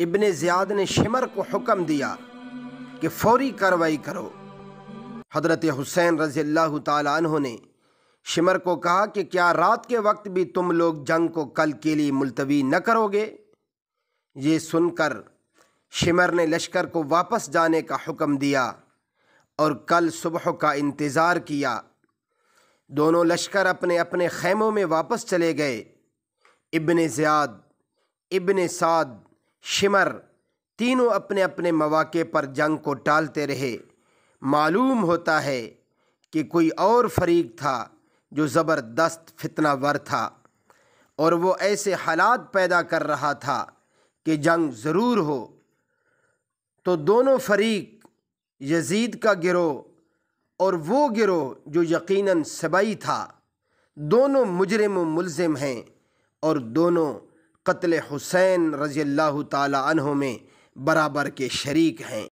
इबन Ziyad ने shimmer को हुक्म दिया कि फौरी कार्रवाई करो हज़रत हुसैन रज़ी अल्लाह तु ने शिमर को कहा कि क्या रात के वक्त भी तुम लोग जंग को कल के लिए मुलतवी न करोगे ये सुनकर शिमर ने लश्कर को वापस जाने का हुक्म दिया और कल सुबह का इंतज़ार किया दोनों लश्कर अपने अपने खैमों में वापस चले गए इबन ज़ियाद इबन साद शिमर तीनों अपने अपने मौाक़े पर जंग को टालते रहे मालूम होता है कि कोई और फरीक था जो ज़बरदस्त फितना वर था और वो ऐसे हालात पैदा कर रहा था कि जंग ज़रूर हो तो दोनों फरीक यजीद का गिरोह और वो गिरोह जो यकीनन सबई था दोनों मुजरम मुलज़म हैं और दोनों कत्ल हुसैन रज़ी अल्लाह में बराबर के शरीक हैं